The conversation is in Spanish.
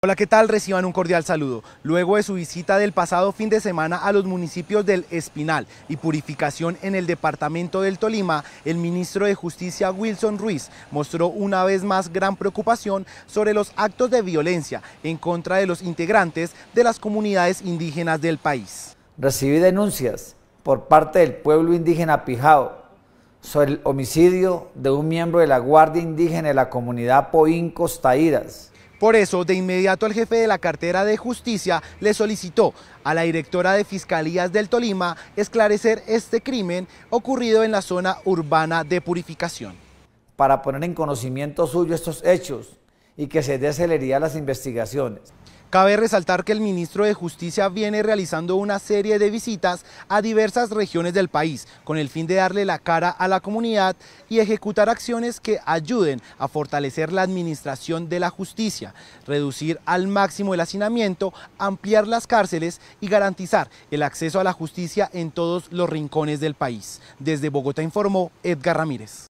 Hola, ¿qué tal? Reciban un cordial saludo. Luego de su visita del pasado fin de semana a los municipios del Espinal y Purificación en el departamento del Tolima, el ministro de Justicia Wilson Ruiz mostró una vez más gran preocupación sobre los actos de violencia en contra de los integrantes de las comunidades indígenas del país. Recibí denuncias por parte del pueblo indígena Pijao sobre el homicidio de un miembro de la Guardia Indígena de la comunidad Poín Costaíras por eso, de inmediato el jefe de la cartera de justicia le solicitó a la directora de Fiscalías del Tolima esclarecer este crimen ocurrido en la zona urbana de purificación. Para poner en conocimiento suyo estos hechos y que se dé las investigaciones. Cabe resaltar que el ministro de Justicia viene realizando una serie de visitas a diversas regiones del país con el fin de darle la cara a la comunidad y ejecutar acciones que ayuden a fortalecer la administración de la justicia, reducir al máximo el hacinamiento, ampliar las cárceles y garantizar el acceso a la justicia en todos los rincones del país. Desde Bogotá informó Edgar Ramírez.